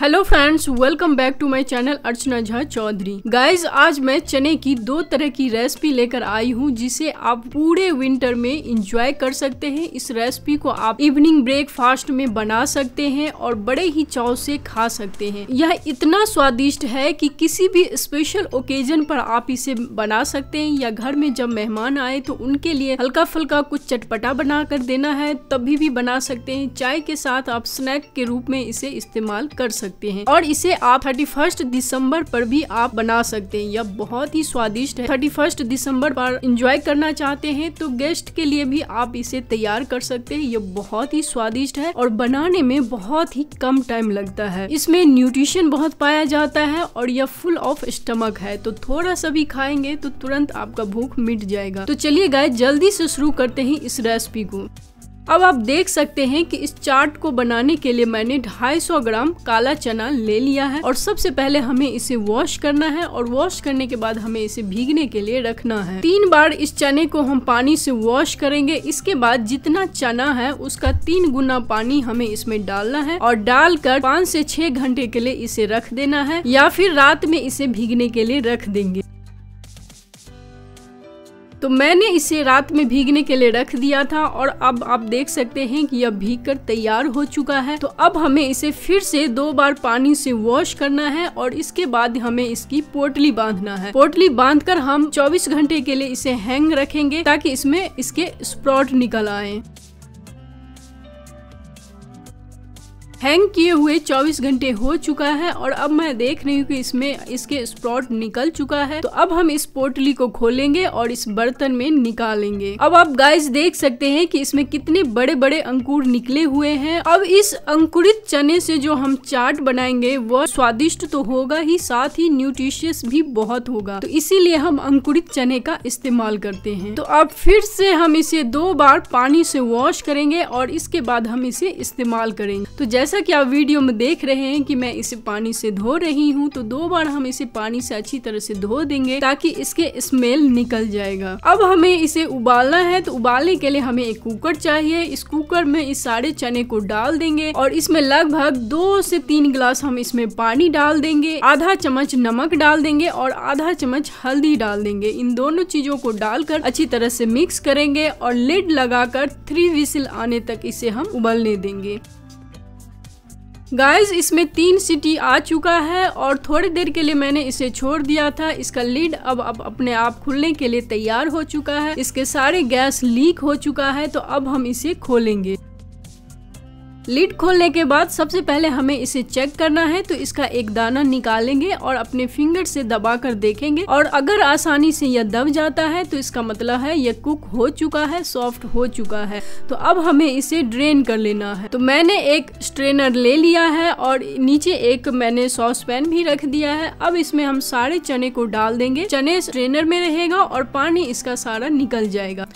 hello friends welcome back to my channel Archana Jha Chaudhary guys आज मैं चने की दो तरह की रेसिपी लेकर आई हूं जिसे आप पूरे विंटर में एंजॉय कर सकते हैं इस रेसिपी को आप इवनिंग ब्रेकफास्ट में बना सकते हैं और बड़े ही चाव से खा सकते हैं यह इतना स्वादिष्ट है कि किसी भी स्पेशल ओकेजन पर आप इसे बना सकते हैं या घर में जब मेहमान आए तो उनके लिए हल्का फुल्का कुछ चटपटा बना कर देना है तभी भी बना सकते हैं चाय के साथ आप स्नैक के रूप में इसे इस्तेमाल कर सकते सकते हैं और इसे आप थर्टी फर्स्ट दिसम्बर पर भी आप बना सकते हैं यह बहुत ही स्वादिष्ट है थर्टी फर्स्ट दिसम्बर पर इंजॉय करना चाहते हैं तो गेस्ट के लिए भी आप इसे तैयार कर सकते हैं यह बहुत ही स्वादिष्ट है और बनाने में बहुत ही कम टाइम लगता है इसमें न्यूट्रिशन बहुत पाया जाता है और यह फुल ऑफ स्टमक है तो थोड़ा सा भी खाएंगे तो तुरंत आपका भूख मिट जाएगा तो चलिए गाय जल्दी से शुरू करते हैं इस रेसिपी को अब आप देख सकते हैं कि इस चार्ट को बनाने के लिए मैंने 250 ग्राम काला चना ले लिया है और सबसे पहले हमें इसे वॉश करना है और वॉश करने के बाद हमें इसे भीगने के लिए रखना है तीन बार इस चने को हम पानी से वॉश करेंगे इसके बाद जितना चना है उसका तीन गुना पानी हमें इसमें डालना है और डालकर पाँच से छह घंटे के लिए इसे रख देना है या फिर रात में इसे भीगने के लिए रख देंगे तो मैंने इसे रात में भीगने के लिए रख दिया था और अब आप देख सकते हैं कि यह भीग कर तैयार हो चुका है तो अब हमें इसे फिर से दो बार पानी से वॉश करना है और इसके बाद हमें इसकी पोटली बांधना है पोटली बांध कर हम चौबीस घंटे के लिए इसे हैंग रखेंगे ताकि इसमें इसके स्प्रॉट निकल आए हैंग किए हुए 24 घंटे हो चुका है और अब मैं देख रही हूँ कि इसमें इसके स्पॉट निकल चुका है तो अब हम इस पोटली को खोलेंगे और इस बर्तन में निकालेंगे अब आप गाइस देख सकते हैं कि इसमें कितने बड़े बड़े अंकुर निकले हुए हैं अब इस अंकुरित चने से जो हम चाट बनाएंगे वह स्वादिष्ट तो होगा ही साथ ही न्यूट्रिशियस भी बहुत होगा तो इसीलिए हम अंकुरित चने का इस्तेमाल करते हैं तो अब फिर से हम इसे दो बार पानी से वॉश करेंगे और इसके बाद हम इसे इस्तेमाल करेंगे तो जैसे जैसा कि आप वीडियो में देख रहे हैं कि मैं इसे पानी से धो रही हूँ तो दो बार हम इसे पानी से अच्छी तरह से धो देंगे ताकि इसके स्मेल निकल जाएगा अब हमें इसे उबालना है तो उबालने के लिए हमें एक कुकर चाहिए इस कुकर में इस सारे चने को डाल देंगे और इसमें लगभग दो से तीन गिलास हम इसमें पानी डाल देंगे आधा चम्मच नमक डाल देंगे और आधा चम्मच हल्दी डाल देंगे इन दोनों चीजों को डालकर अच्छी तरह से मिक्स करेंगे और लिड लगाकर थ्री विसिल आने तक इसे हम उबलने देंगे गाइस इसमें तीन सिटी आ चुका है और थोड़ी देर के लिए मैंने इसे छोड़ दिया था इसका लीड अब अब अपने आप खुलने के लिए तैयार हो चुका है इसके सारे गैस लीक हो चुका है तो अब हम इसे खोलेंगे लीड खोलने के बाद सबसे पहले हमें इसे चेक करना है तो इसका एक दाना निकालेंगे और अपने फिंगर से दबा कर देखेंगे और अगर आसानी से यह दब जाता है तो इसका मतलब है यह कुक हो चुका है सॉफ्ट हो चुका है तो अब हमें इसे ड्रेन कर लेना है तो मैंने एक स्ट्रेनर ले लिया है और नीचे एक मैंने सॉस पैन भी रख दिया है अब इसमें हम सारे चने को डाल देंगे चने स्ट्रेनर में रहेगा और पानी इसका सारा निकल जाएगा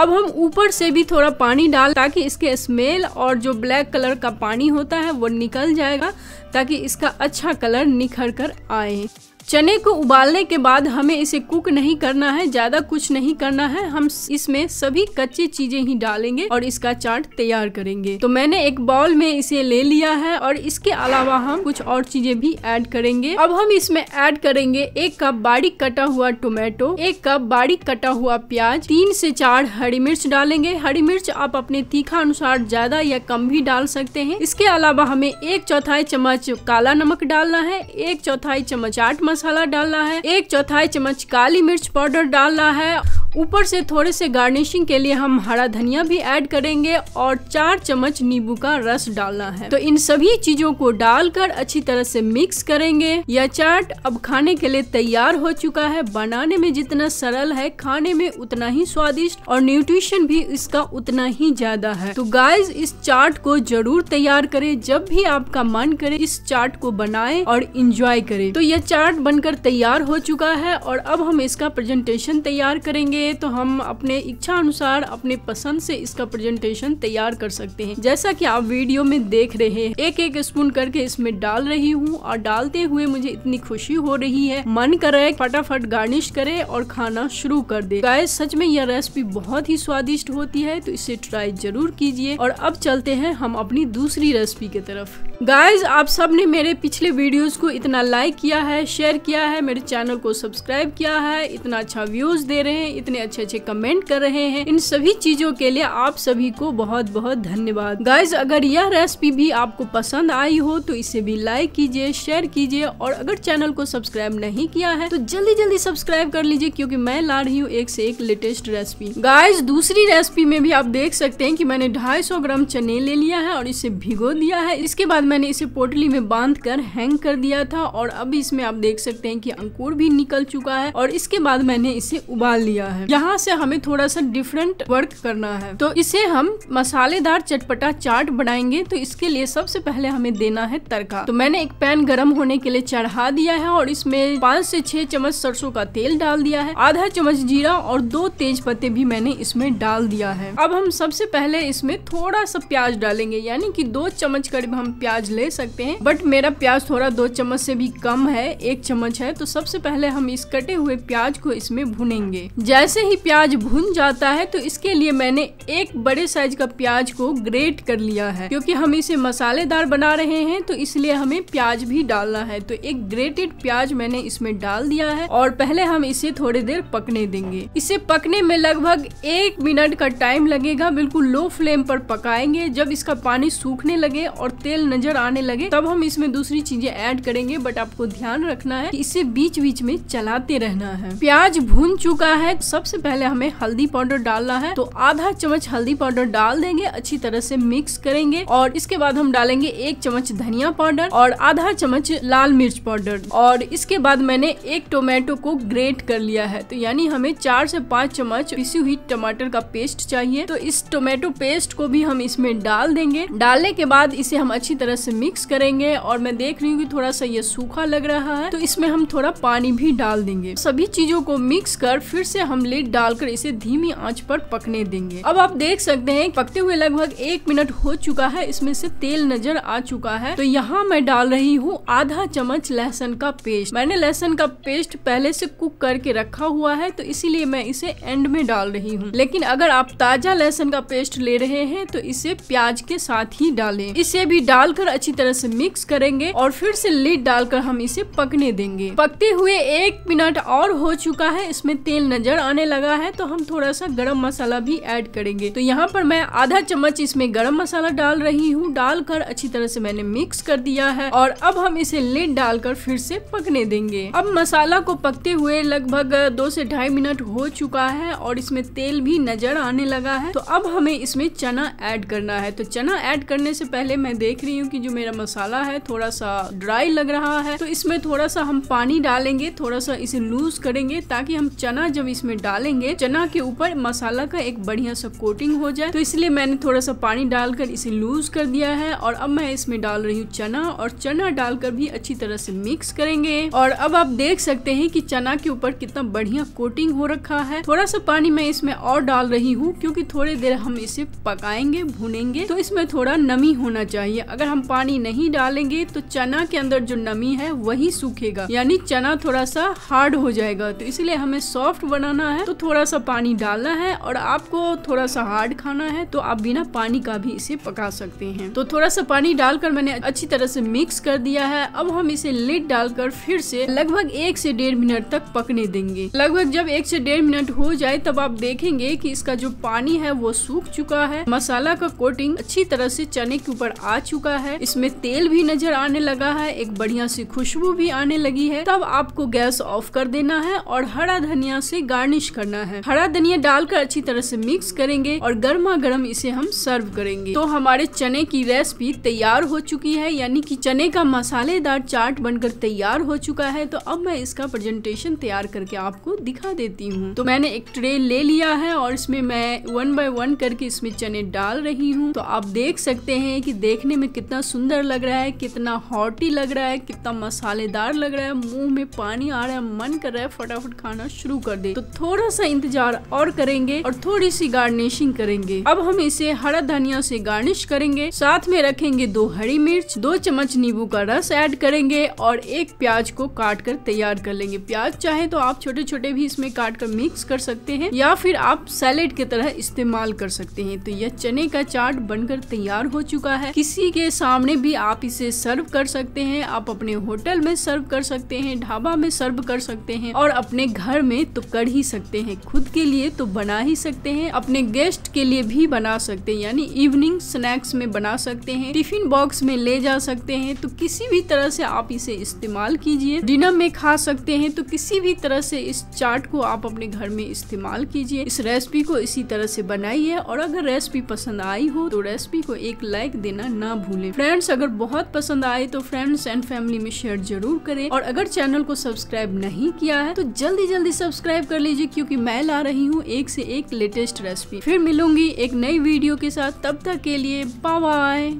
अब हम ऊपर से भी थोड़ा पानी डाल ताकि इसके स्मेल और जो ब्लैक कलर का पानी होता है वो निकल जाएगा ताकि इसका अच्छा कलर निखर कर आए चने को उबालने के बाद हमें इसे कुक नहीं करना है ज़्यादा कुछ नहीं करना है हम इसमें सभी कच्ची चीजें ही डालेंगे और इसका चाट तैयार करेंगे तो मैंने एक बाउल में इसे ले लिया है और इसके अलावा हम कुछ और चीजें भी ऐड करेंगे अब हम इसमें ऐड करेंगे एक कप बारीक कटा हुआ टोमेटो एक कप बारीक कटा हुआ प्याज तीन से चार हरी मिर्च डालेंगे हरी मिर्च आप अपने तीखा अनुसार ज्यादा या कम भी डाल सकते हैं इसके अलावा हमें एक चौथाई चम्मच काला नमक डालना है एक चौथाई चम्मच आठ मसाला डालना है एक चौथाई चम्मच काली मिर्च पाउडर डालना है ऊपर से थोड़े से गार्निशिंग के लिए हम हरा धनिया भी ऐड करेंगे और चार चम्मच नींबू का रस डालना है तो इन सभी चीजों को डालकर अच्छी तरह से मिक्स करेंगे यह चाट अब खाने के लिए तैयार हो चुका है बनाने में जितना सरल है खाने में उतना ही स्वादिष्ट और न्यूट्रिशन भी इसका उतना ही ज्यादा है तो गाइज इस चाट को जरूर तैयार करे जब भी आपका मन करे इस चाट को बनाए और इंजॉय करे तो यह चाट बनकर तैयार हो चुका है और अब हम इसका प्रेजेंटेशन तैयार करेंगे चाहिए तो हम अपने इच्छा अनुसार अपने पसंद से इसका प्रेजेंटेशन तैयार कर सकते हैं जैसा कि आप वीडियो में देख रहे हैं एक एक स्पून करके इसमें डाल रही हूँ और डालते हुए मुझे इतनी खुशी हो रही है मन कर फटाफट गार्निश करे और खाना शुरू कर दे गाय सच में यह रेसिपी बहुत ही स्वादिष्ट होती है तो इसे ट्राई जरूर कीजिए और अब चलते हैं हम अपनी दूसरी रेसिपी की तरफ गाइज आप सब ने मेरे पिछले वीडियोस को इतना लाइक किया है शेयर किया है मेरे चैनल को सब्सक्राइब किया है इतना अच्छा व्यूज दे रहे हैं इतने अच्छे अच्छे कमेंट कर रहे हैं इन सभी चीजों के लिए आप सभी को बहुत बहुत धन्यवाद गाइज अगर यह रेसिपी भी आपको पसंद आई हो तो इसे भी लाइक कीजिए शेयर कीजिए और अगर चैनल को सब्सक्राइब नहीं किया है तो जल्दी जल्दी सब्सक्राइब कर लीजिए क्योंकि मैं ला रही हूँ एक से एक लेटेस्ट रेसिपी गाइज दूसरी रेसिपी में भी आप देख सकते हैं कि मैंने 250 ग्राम चने ले लिया है और इसे भिगो दिया है इसके बाद मैंने इसे पोटली में बांध कर हैंग कर दिया था और अब इसमें आप देख सकते हैं कि अंकुर भी निकल चुका है और इसके बाद मैंने इसे उबाल लिया है यहाँ से हमें थोड़ा सा डिफरेंट वर्क करना है तो इसे हम मसालेदार चटपटा चाट बनाएंगे तो इसके लिए सबसे पहले हमें देना है तड़का तो मैंने एक पैन गर्म होने के लिए चढ़ा दिया है और इसमें पाँच से छह चम्मच सरसों का तेल डाल दिया है आधा चम्मच जीरा और दो तेज पत्ते भी मैंने इसमें डाल दिया है अब हम सबसे पहले इसमें थोड़ा सा प्याज डालेंगे यानी कि दो चम्मच करीब हम प्याज प्याज ले सकते हैं बट मेरा प्याज थोड़ा दो चम्मच से भी कम है एक चम्मच है तो सबसे पहले हम इस कटे हुए प्याज को इसमें भुनेंगे जैसे ही प्याज भुन जाता है तो इसके लिए मैंने एक बड़े साइज का प्याज को ग्रेट कर लिया है क्योंकि हम इसे मसालेदार बना रहे हैं तो इसलिए हमें प्याज भी डालना है तो एक ग्रेटेड प्याज मैंने इसमें डाल दिया है और पहले हम इसे थोड़ी देर पकने देंगे इसे पकने में लगभग एक मिनट का टाइम लगेगा बिल्कुल लो फ्लेम पर पकाएंगे जब इसका पानी सूखने लगे और तेल न नजर आने लगे तब हम इसमें दूसरी चीजें ऐड करेंगे बट आपको ध्यान रखना है कि इसे बीच बीच में चलाते रहना है प्याज भून चुका है सबसे पहले हमें हल्दी पाउडर डालना है तो आधा चम्मच हल्दी पाउडर डाल देंगे अच्छी तरह से मिक्स करेंगे और इसके बाद हम डालेंगे एक चम्मच धनिया पाउडर और आधा चम्मच लाल मिर्च पाउडर और इसके बाद मैंने एक टोमेटो को ग्रेट कर लिया है तो यानी हमें चार से पाँच चम्मच पिसी हुई टमाटर का पेस्ट चाहिए तो इस टोमेटो पेस्ट को भी हम इसमें डाल देंगे डालने के बाद इसे हम अच्छी तरह तरह से मिक्स करेंगे और मैं देख रही हूँ कि थोड़ा सा ये सूखा लग रहा है तो इसमें हम थोड़ा पानी भी डाल देंगे सभी चीजों को मिक्स कर फिर से हम लेट डालकर इसे धीमी आंच पर पकने देंगे अब आप देख सकते हैं पकते हुए लगभग एक मिनट हो चुका है इसमें से तेल नजर आ चुका है तो यहाँ मैं डाल रही हूँ आधा चम्मच लहसन का पेस्ट मैंने लहसन का पेस्ट पहले से कुक करके रखा हुआ है तो इसीलिए मैं इसे एंड में डाल रही हूँ लेकिन अगर आप ताजा लहसन का पेस्ट ले रहे हैं तो इसे प्याज के साथ ही डालें इसे भी डालकर डालकर अच्छी तरह से मिक्स करेंगे और फिर से लिड डालकर हम इसे पकने देंगे पकते हुए एक मिनट और हो चुका है इसमें तेल नजर आने लगा है तो हम थोड़ा सा गरम मसाला भी ऐड करेंगे तो यहाँ पर मैं आधा चम्मच इसमें गरम मसाला डाल रही हूँ डालकर अच्छी तरह से मैंने मिक्स कर दिया है और अब हम इसे लिड डालकर फिर से पकने देंगे अब मसाला को पकते हुए लगभग दो से ढाई मिनट हो चुका है और इसमें तेल भी नजर आने लगा है तो अब हमें इसमें चना ऐड करना है तो चना ऐड करने से पहले मैं देख रही हूँ क्योंकि जो मेरा मसाला है थोड़ा सा ड्राई लग रहा है तो इसमें थोड़ा सा हम पानी डालेंगे थोड़ा सा इसे लूज करेंगे ताकि हम चना जब इसमें डालेंगे चना के ऊपर मसाला का एक बढ़िया सा कोटिंग हो जाए तो इसलिए मैंने थोड़ा सा पानी डालकर इसे लूज कर दिया है और अब मैं इसमें डाल रही हूँ चना और चना डालकर भी अच्छी तरह से मिक्स करेंगे और अब आप देख सकते हैं कि चना के ऊपर कितना बढ़िया कोटिंग हो रखा है थोड़ा सा पानी मैं इसमें और डाल रही हूँ क्योंकि थोड़ी देर हम इसे पकाएंगे भुनेंगे तो इसमें थोड़ा नमी होना चाहिए अगर हम पानी नहीं डालेंगे तो चना के अंदर जो नमी है वही सूखेगा यानी चना थोड़ा सा हार्ड हो जाएगा तो इसलिए हमें सॉफ्ट बनाना है तो थोड़ा सा पानी डालना है और आपको थोड़ा सा हार्ड खाना है तो आप बिना पानी का भी इसे पका सकते हैं तो थोड़ा सा पानी डालकर मैंने अच्छी तरह से मिक्स कर दिया है अब हम इसे लिड डालकर फिर से लगभग एक से डेढ़ मिनट तक पकने देंगे लगभग जब एक से डेढ़ मिनट हो जाए तब आप देखेंगे कि इसका जो पानी है वो सूख चुका है मसाला का कोटिंग अच्छी तरह से चने के ऊपर आ चुका है है इसमें तेल भी नजर आने लगा है एक बढ़िया सी खुशबू भी आने लगी है तब आपको गैस ऑफ कर देना है और हरा धनिया से गार्निश करना है हरा धनिया डालकर अच्छी तरह से मिक्स करेंगे और गर्मा गर्म इसे हम सर्व करेंगे तो हमारे चने की रेसिपी तैयार हो चुकी है यानी कि चने का मसालेदार चाट बनकर तैयार हो चुका है तो अब मैं इसका प्रेजेंटेशन तैयार करके आपको दिखा देती हूँ तो मैंने एक ट्रे ले लिया है और इसमें मैं वन बाय वन करके इसमें चने डाल रही हूँ तो आप देख सकते हैं कि देखने में कितना सुंदर लग रहा है कितना हॉटी लग रहा है कितना मसालेदार लग रहा है मुंह में पानी आ रहा है मन कर रहा है फटाफट खाना शुरू कर दे तो थोड़ा सा इंतजार और करेंगे और थोड़ी सी गार्निशिंग करेंगे अब हम इसे हरा धनिया से गार्निश करेंगे साथ में रखेंगे दो हरी मिर्च दो चम्मच नींबू का रस ऐड करेंगे और एक प्याज को काट कर तैयार कर लेंगे प्याज चाहे तो आप छोटे छोटे भी इसमें काट कर मिक्स कर सकते हैं या फिर आप सैलेड की तरह इस्तेमाल कर सकते हैं तो यह चने का चाट बनकर तैयार हो चुका है किसी के साथ सामने भी आप इसे सर्व कर सकते हैं आप अपने होटल में सर्व कर सकते हैं ढाबा में सर्व कर सकते हैं और अपने घर में तो कर ही सकते हैं खुद के लिए तो बना ही सकते हैं अपने गेस्ट के लिए भी बना सकते हैं यानी इवनिंग स्नैक्स में बना सकते हैं टिफिन बॉक्स में ले जा सकते हैं तो किसी भी तरह से आप इसे इस्तेमाल कीजिए डिनर में खा सकते हैं तो किसी भी तरह से इस चाट को आप अपने घर में इस्तेमाल कीजिए इस रेसिपी को इसी तरह से बनाइए और अगर रेसिपी पसंद आई हो तो रेसिपी को एक लाइक देना ना भूलें फ्रेंड्स अगर बहुत पसंद आए तो फ्रेंड्स एंड फैमिली में शेयर जरूर करें और अगर चैनल को सब्सक्राइब नहीं किया है तो जल्दी जल्दी सब्सक्राइब कर लीजिए क्योंकि मैं ला रही हूँ एक से एक लेटेस्ट रेसिपी फिर मिलूंगी एक नई वीडियो के साथ तब तक के लिए बाय